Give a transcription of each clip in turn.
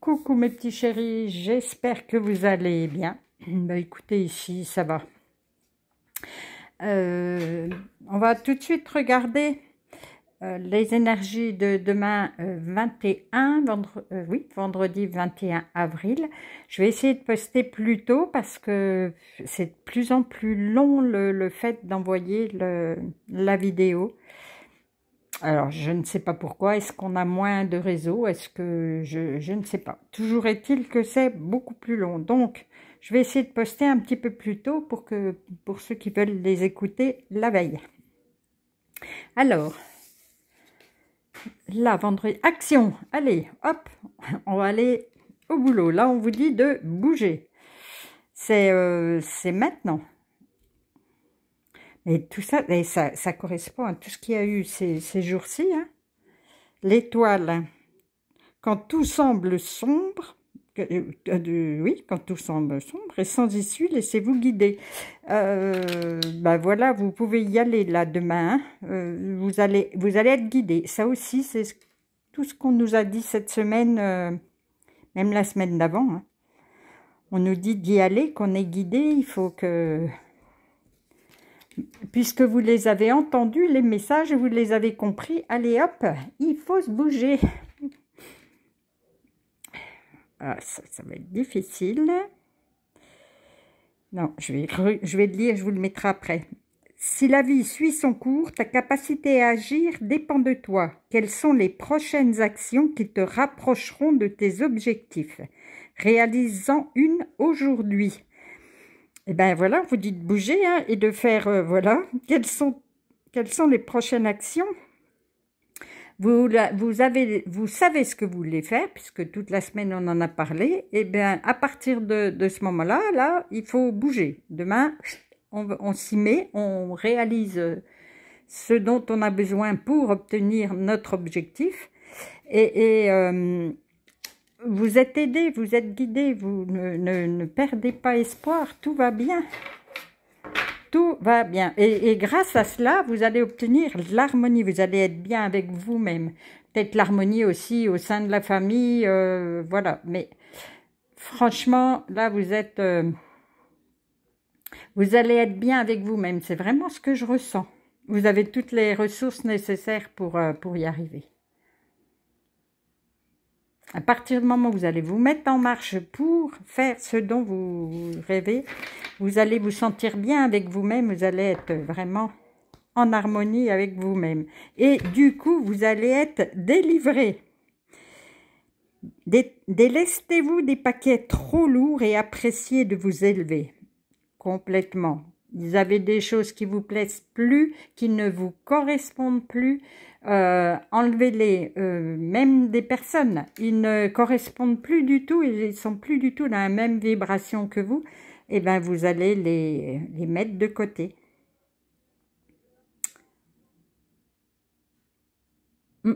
Coucou mes petits chéris, j'espère que vous allez bien. Bah écoutez, ici ça va. Euh, on va tout de suite regarder euh, les énergies de demain 21, euh, oui, vendredi 21 avril. Je vais essayer de poster plus tôt parce que c'est de plus en plus long le, le fait d'envoyer la vidéo. Alors, je ne sais pas pourquoi. Est-ce qu'on a moins de réseaux Est-ce que je, ne sais pas. Toujours est-il que c'est beaucoup plus long. Donc, je vais essayer de poster un petit peu plus tôt pour, que, pour ceux qui veulent les écouter la veille. Alors, la vendredi, action Allez, hop On va aller au boulot. Là, on vous dit de bouger. C'est euh, maintenant. Et tout ça, ça, correspond à tout ce qu'il y a eu ces, jours-ci. Hein. L'étoile, quand tout semble sombre, euh, oui, quand tout semble sombre et sans issue, laissez-vous guider. Euh, ben voilà, vous pouvez y aller là demain. Hein. Euh, vous allez, vous allez être guidé. Ça aussi, c'est tout ce qu'on nous a dit cette semaine, même la semaine d'avant. Hein. On nous dit d'y aller, qu'on est guidé. Il faut que puisque vous les avez entendus, les messages, vous les avez compris. Allez hop, il faut se bouger. Ah, ça, va être difficile. Non, je vais, le lire, je vous le mettrai après. Si la vie suit son cours, ta capacité à agir dépend de toi. Quelles sont les prochaines actions qui te rapprocheront de tes objectifs Réalisant une aujourd'hui. Eh bien voilà, vous dites bouger hein, et de faire, euh, voilà, quelles sont, quelles sont les prochaines actions vous, vous, avez, vous savez ce que vous voulez faire, puisque toute la semaine on en a parlé. Eh bien, à partir de, de ce moment-là, là, il faut bouger. Demain, on, s'y met, on réalise ce dont on a besoin pour obtenir notre objectif. Et, et, euh, vous êtes aidé, vous êtes guidé, vous ne, perdez pas espoir, tout va bien. Tout va bien. Et, grâce à cela, vous allez obtenir l'harmonie, vous allez être bien avec vous-même. Peut-être l'harmonie aussi au sein de la famille, euh, voilà. Mais franchement, là, vous êtes... Euh, vous allez être bien avec vous-même, c'est vraiment ce que je ressens. Vous avez toutes les ressources nécessaires pour, euh, pour y arriver. À partir du moment où vous allez vous mettre en marche pour faire ce dont vous rêvez, vous allez vous sentir bien avec vous-même, vous allez être vraiment en harmonie avec vous-même. Et du coup, vous allez être délivré. Délestez-vous des paquets trop lourds et appréciez de vous élever complètement. Vous avez des choses qui vous plaisent plus, qui ne vous correspondent plus. Euh, Enlevez-les, euh, même des personnes. Ils ne correspondent plus du tout, ils ne sont plus du tout dans la même vibration que vous. Et eh bien, vous allez les, les mettre de côté. Hmm.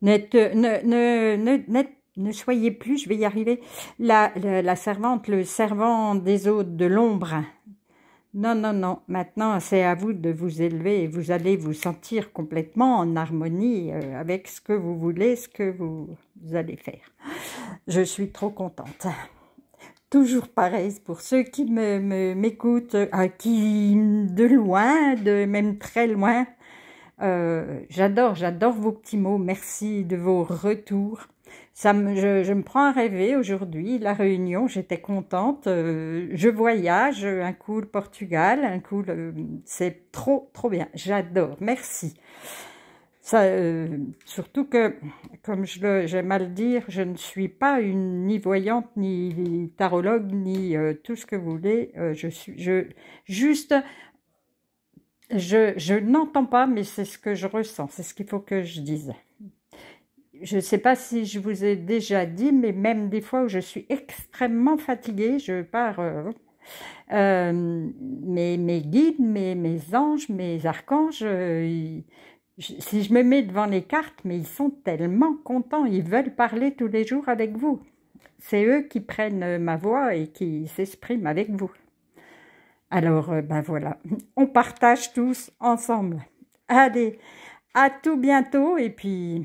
N'êtes ne, ne, ne, ne soyez plus, je vais y arriver, la, la, servante, le servant des autres, de l'ombre. Non, non, non, maintenant c'est à vous de vous élever et vous allez vous sentir complètement en harmonie euh, avec ce que vous voulez, ce que vous, allez faire. Je suis trop contente. Toujours pareil pour ceux qui m'écoutent, euh, qui de loin, de même très loin, euh, j'adore, j'adore vos petits mots. Merci de vos retours. Ça je, me prends à rêver aujourd'hui. La Réunion, j'étais contente. Euh, je voyage, un coup le Portugal, un coup C'est trop, trop bien. J'adore. Merci. Ça, euh, surtout que, comme j'aime à dire, je ne suis pas une ni voyante, ni tarologue, ni euh, tout ce que vous voulez. je suis, je, juste, je n'entends pas, mais c'est ce que je ressens, c'est ce qu'il faut que je dise je ne sais pas si je vous ai déjà dit, mais même des fois où je suis extrêmement fatiguée, je pars. Euh, euh, mes, guides, mes, anges, mes archanges, euh, si je me mets devant les cartes, mais ils sont tellement contents, ils veulent parler tous les jours avec vous. C'est eux qui prennent ma voix et qui s'expriment avec vous. Alors, ben voilà, on partage tous ensemble. Allez, à tout bientôt et puis...